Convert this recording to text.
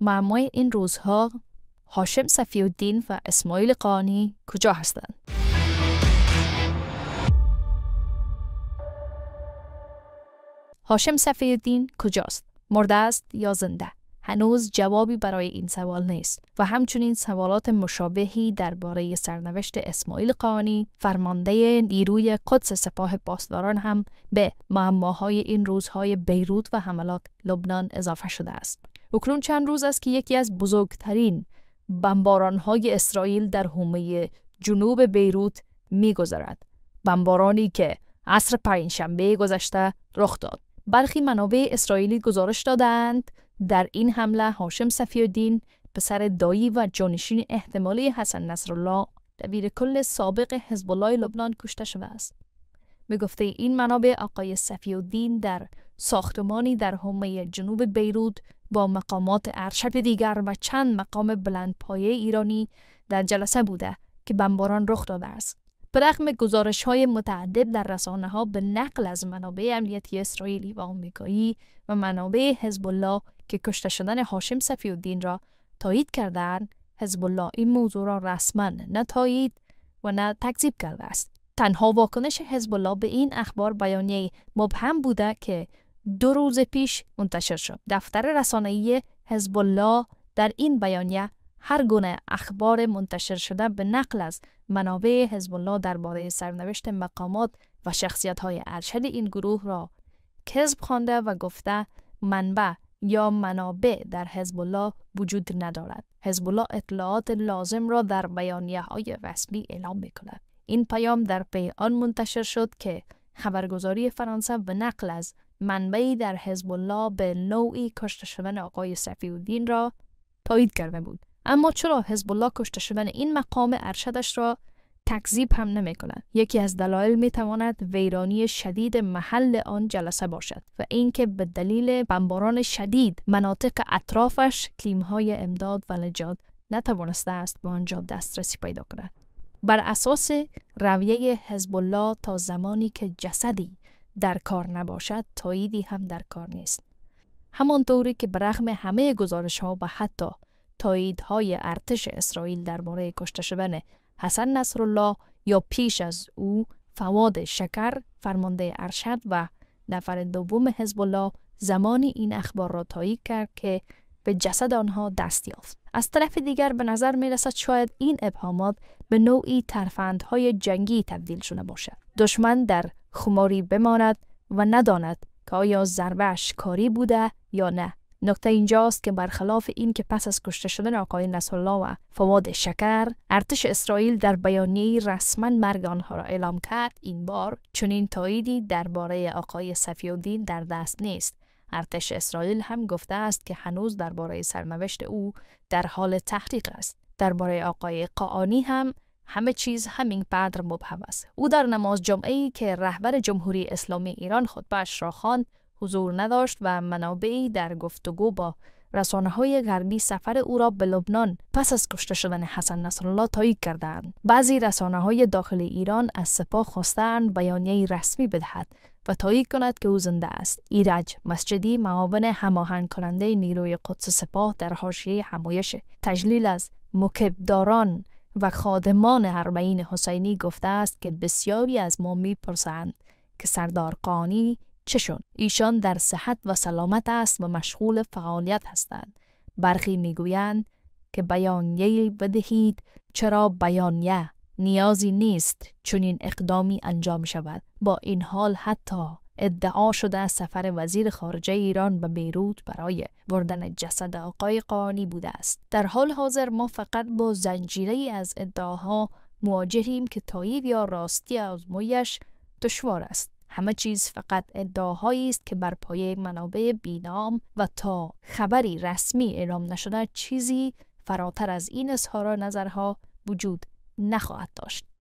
معمای این روزها هاشم صفی الدین و اسماعیل قانی کجا هستند؟ هاشم صفی الدین کجاست؟ مرده است یا زنده؟ هنوز جوابی برای این سوال نیست و همچنین سوالات مشابهی درباره سرنوشت اسماعیل قانی فرمانده نیروی قدس سپاه پاسداران هم به معماهای این روزهای بیروت و حملات لبنان اضافه شده است اکنون چند روز است که یکی از بزرگترین های اسرائیل در حومه جنوب بیروت میگذرد بمبارانی که عصر پنجشنبه گذشته رخ داد برخی منابع اسرائیلی گزارش دادند در این حمله هاشم صفیالدین پسر دایی و جانشین احتمالی حسن نصرالله دبیر کل سابق حزب لبنان کشته شده است به گفته این منابع آقای صفیالدین در ساختمانی در حومه جنوب بیروت با مقامات ارشد دیگر و چند مقام بلندپایه ایرانی در جلسه بوده که بمباران رخ داده است. به گزارش های متعدد در رسانه ها به نقل از منابع امنیتی اسرائیلی و آمریکایی و منابع حزب الله که کشته شدن هاشم صفی الدین را تایید کردن، حزب الله این موضوع را رسما نه تایید و نه تکذیب کرده است. تنها واکنش حزب الله به این اخبار بیانیه مبهم بوده که دو روز پیش منتشر شد. دفتر رسانه‌ای حزب الله در این بیانیه هر گونه اخبار منتشر شده به نقل از منابع حزب الله درباره سرنوشت مقامات و شخصیت های ارشد این گروه را کذب خوانده و گفته منبع یا منابع در حزب الله وجود ندارد. حزب الله اطلاعات لازم را در بیانیه های رسمی اعلام می این پیام در پی آن منتشر شد که خبرگزاری فرانسه به نقل از منبعی در حزب الله به نوعی کشته شدن آقای صفی الدین را تایید کرده بود اما چرا حزب الله کشته شدن این مقام ارشدش را تکذیب هم نمی کند؟ یکی از دلایل می تواند ویرانی شدید محل آن جلسه باشد و اینکه به دلیل بمباران شدید مناطق اطرافش کلیمهای های امداد و نجات نتوانسته است به آنجا دسترسی پیدا کند. بر اساس رویه حزب الله تا زمانی که جسدی در کار نباشد تاییدی هم در کار نیست همانطوری که برغم همه گزارش ها و حتی های ارتش اسرائیل در مورد کشته شدن حسن نصرالله یا پیش از او فواد شکر فرمانده ارشد و نفر دوم حزب الله زمانی این اخبار را تایید کرد که به جسد آنها دست یافت. از طرف دیگر به نظر می رسد شاید این ابهامات به نوعی ترفندهای جنگی تبدیل شده باشد. دشمن در خماری بماند و نداند که آیا زربش کاری بوده یا نه. نکته اینجاست که برخلاف این که پس از کشته شدن آقای الله و فواد شکر ارتش اسرائیل در بیانیه رسما مرگ آنها را اعلام کرد این بار چنین تاییدی درباره آقای صفیالدین در دست نیست ارتش اسرائیل هم گفته است که هنوز درباره سرنوشت او در حال تحقیق است. درباره آقای قاعانی هم همه چیز همین پدر مبهم است. او در نماز ای که رهبر جمهوری اسلامی ایران خطبهش را خواند حضور نداشت و منابعی در گفتگو با رسانه های غربی سفر او را به لبنان پس از کشته شدن حسن نصرالله تایید کردند. بعضی رسانه های داخل ایران از سپاه خواستند بیانیه رسمی بدهد و تایید کند که او زنده است. ایرج مسجدی معاون هماهنگ کننده نیروی قدس سپاه در حاشیه همایش تجلیل از مکبداران و خادمان اربعین حسینی گفته است که بسیاری از ما میپرسند که سردار قانی چشون ایشان در صحت و سلامت است و مشغول فعالیت هستند برخی میگویند که بیانیه بدهید چرا بیانیه نیازی نیست چون این اقدامی انجام شود با این حال حتی ادعا شده سفر وزیر خارجه ایران به بیروت برای بردن جسد آقای قانی بوده است در حال حاضر ما فقط با زنجیری از ادعاها مواجهیم که تایید یا راستی از مویش دشوار است همه چیز فقط ادعاهایی است که بر پایه منابع بینام و تا خبری رسمی اعلام نشده چیزی فراتر از این اظهار نظرها وجود نخواهد داشت